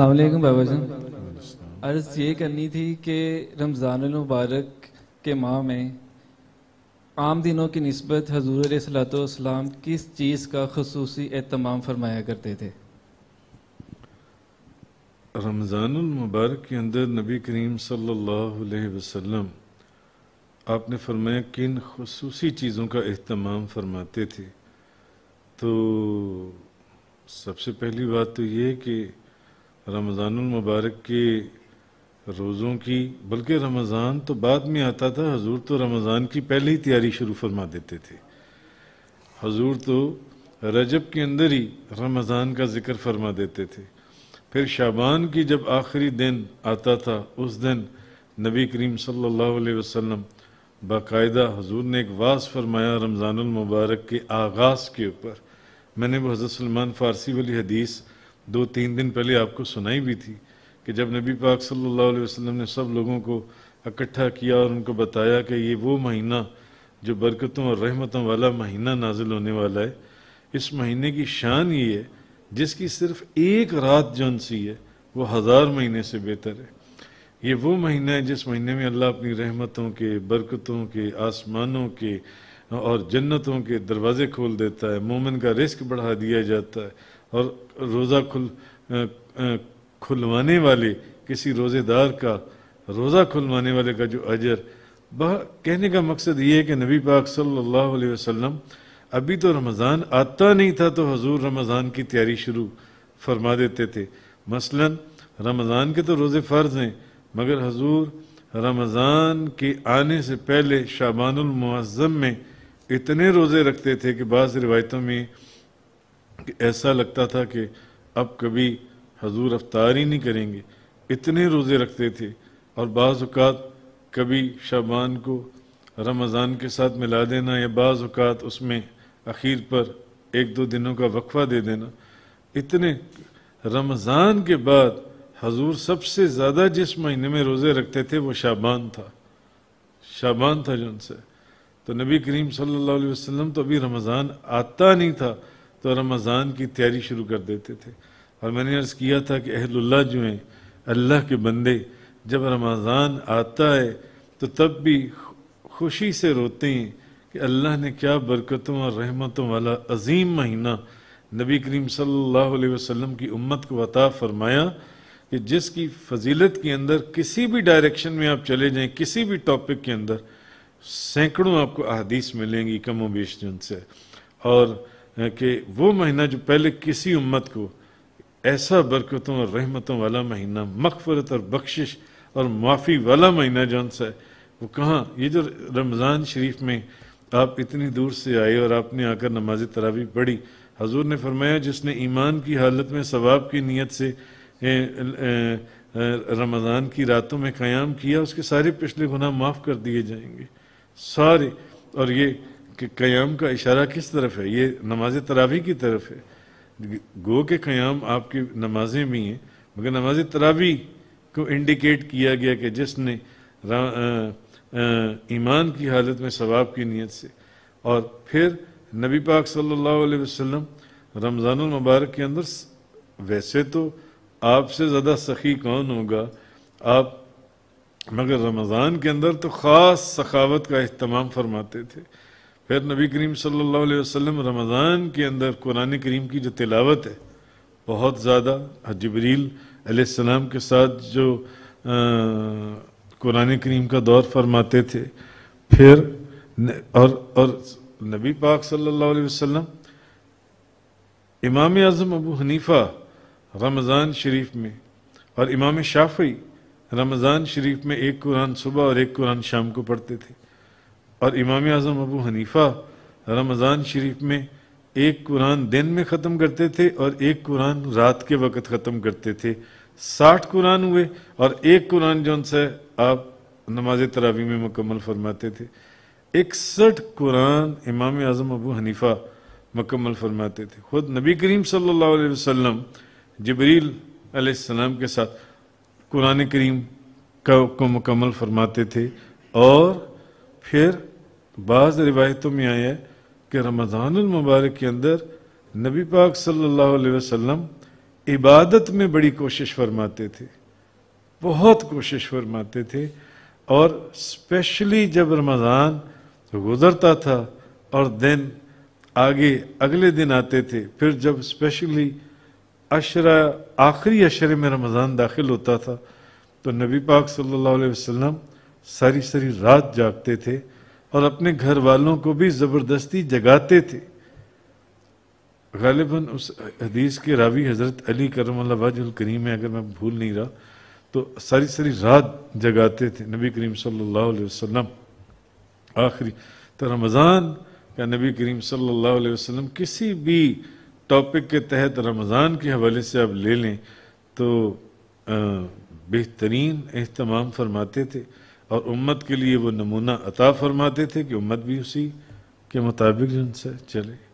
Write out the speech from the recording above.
अलैक्म बाबा जी अर्ज ये करनी थी कि रमज़ान मुबारक के माह में आम दिनों की नस्बत हजूर सलाम किस चीज़ का खसूस एहतमाम फरमाया करते थे रमज़ान मुबारक के अंदर नबी करीम सल्लल्लाहु अलैहि वसल्लम आपने फरमाया किन खसूस चीज़ों का अहतमाम फरमाते थे तो सबसे पहली बात तो ये कि रमज़ानमबारक के रोज़ों की बल्कि रमज़ान तो बाद में आता था हजूर तो रमज़ान की पहले ही तैयारी शुरू फरमा देते थे हजूर तो रजब के अंदर ही रमज़ान का जिक्र फरमा देते थे फिर शाबान की जब आखिरी दिन आता था उस दिन नबी करीम सल्लल्लाहु अलैहि वसल्लम बाकायदा हजूर ने एक वास फरमाया रमज़ानमबारक के आगाज़ के ऊपर मैंने वो हज़रत सलमान फ़ारसी वाली हदीस दो तीन दिन पहले आपको सुनाई भी थी कि जब नबी पाक सल्लल्लाहु अलैहि वसल्लम ने सब लोगों को इकट्ठा किया और उनको बताया कि ये वो महीना जो बरकतों और रहमतों वाला महीना नाजिल होने वाला है इस महीने की शान ये है जिसकी सिर्फ एक रात जौन सी है वो हज़ार महीने से बेहतर है ये वो महीना है जिस महीने में अल्लाह अपनी रहमतों के बरकतों के आसमानों के और जन्नतों के दरवाजे खोल देता है मोमिन का रिस्क बढ़ा दिया जाता है और रोज़ा खुल खुलवाने वाले किसी रोज़ेदार का रोज़ा खुलवाने वाले का जो अजर बह कहने का मकसद ये है कि नबी पाक सल्लल्लाहु अलैहि वसल्लम अभी तो रमज़ान आता नहीं था तो हजूर रमज़ान की तैयारी शुरू फरमा देते थे मसलन रमज़ान के तो रोज़े फ़र्ज़ हैं मगर हजूर रमज़ान के आने से पहले शाबानमज़म में इतने रोज़े रखते थे कि बाज़ रिवायतों में कि ऐसा लगता था कि अब कभी हजूर अफ्तार ही नहीं करेंगे इतने रोज़े रखते थे और बाज़ात कभी शाबान को रमज़ान के साथ मिला देना या बाज़ात उसमें आखिर पर एक दो दिनों का वक्फा दे देना इतने रमज़ान के बाद हजूर सबसे ज़्यादा जिस महीने में रोज़े रखते थे वो शाबान था शाबान था जो उनसे तो नबी करीम सल्लल्लाहु अलैहि वसल्लम तो अभी रमज़ान आता नहीं था तो रमज़ान की तैयारी शुरू कर देते थे और मैंने अर्ज़ किया था कि अहलुल्ला जो हैं अल्लाह के बंदे जब रमज़ान आता है तो तब भी खुशी से रोते हैं कि अल्लाह ने क्या बरकतों और रहमतों वाला अजीम महीना नबी करीम सल्लल्लाहु अलैहि वसल्लम की उम्मत को अता फरमाया कि जिसकी फजीलत के अंदर किसी भी डायरेक्शन में आप चले जाएं किसी भी टॉपिक के अंदर सैकड़ों आपको अहदीस मिलेंगी कमो बेश से और कि वो महीना जो पहले किसी उम्मत को ऐसा बरकतों और रहमतों वाला महीना मकफरत और बख्शिश और माफ़ी वाला महीना जौन सा है वो कहाँ ये जो रमज़ान शरीफ में आप इतनी दूर से आए और आपने आकर नमाज तरावी पढ़ी हजूर ने फरमाया जिसने ईमान की हालत में सवाब की नीयत से रमज़ान की रातों में क़्याम किया उसके सारे पिछले गुनाह माफ़ कर दिए जाएंगे सारे और ये कि क़याम का इशारा किस तरफ है ये नमाज तरावी की तरफ है गो के क़याम आपकी नमाजें भी हैं मगर नमाज तरावी को इंडिकेट किया गया कि जिसने ईमान की हालत में सवाब की नीयत से और फिर नबी पाक सल्लल्लाहु अलैहि वसल्लम रमज़ान मुबारक के अंदर वैसे तो आपसे ज़्यादा सखी कौन होगा आप मगर रमज़ान के अंदर तो ख़ास सखावत का अहतमाम फरमाते थे फिर नबी करीम सल्लल्लाहु अलैहि वसल्लम रमज़ान के अंदर कुरान करीम की जो तिलावत है बहुत ज़्यादा जबरील अलैहिस्सलाम के साथ जो कुरान करीम का दौर फरमाते थे फिर और और नबी पाक सल्लल्लाहु अलैहि वसल्लम इमाम आज़म अबू हनीफ़ा रमज़ान शरीफ में और इमाम शाफी रमज़ान शरीफ में एक कुरान सुबह और एक कुरान शाम को पढ़ते थे और इमाम आज़म अबू हनीफा रमज़ान शरीफ में एक कुरान दिन में ख़त्म करते थे और एक कुरान रात के वक़्त ख़त्म करते थे साठ कुरान हुए और एक कुरान जो उनसे आप नमाज तरावी में मुकम्मल फरमाते थे इकसठ कुरान इमाम आज़म अबू हनीफा मुकम्मल फरमाते थे ख़ुद नबी करीम सल्लल्लाहु अलैहि वसल्लम जबरील अलैहिस्सलाम के साथ कुरान करीम का को मुकम्मल फरमाते थे और फिर बाज़ रिवायतों में आया है कि रमज़ान मुबारक के अंदर नबी पाक सल्लल्लाहु अलैहि वसल्लम इबादत में बड़ी कोशिश फरमाते थे बहुत कोशिश फरमाते थे और स्पेशली जब रमज़ान गुजरता था और दिन आगे अगले दिन आते थे फिर जब स्पेशली अशरा आखिरी अशरे में रमज़ान दाखिल होता था तो नबी पाक सल्लल्लाहु अलैहि वसल्लम सारी सारी रात जागते थे और अपने घर वालों को भी ज़बरदस्ती जगाते थे गालिबा उस हदीस के रावी हज़रत अली करम करीम में अगर मैं भूल नहीं रहा तो सारी सारी रात जगाते थे नबी करीम सल्लल्लाहु अलैहि वसल्लम आखिरी तो रमज़ान का नबी करीम सल्लल्लाहु अलैहि वसल्लम किसी भी टॉपिक के तहत रमज़ान के हवाले से आप ले लें तो बेहतरीन अहतमाम फरमाते थे और उम्मत के लिए वो नमूना अता फरमाते थे कि उम्मत भी उसी के मुताबिक जिनसे चले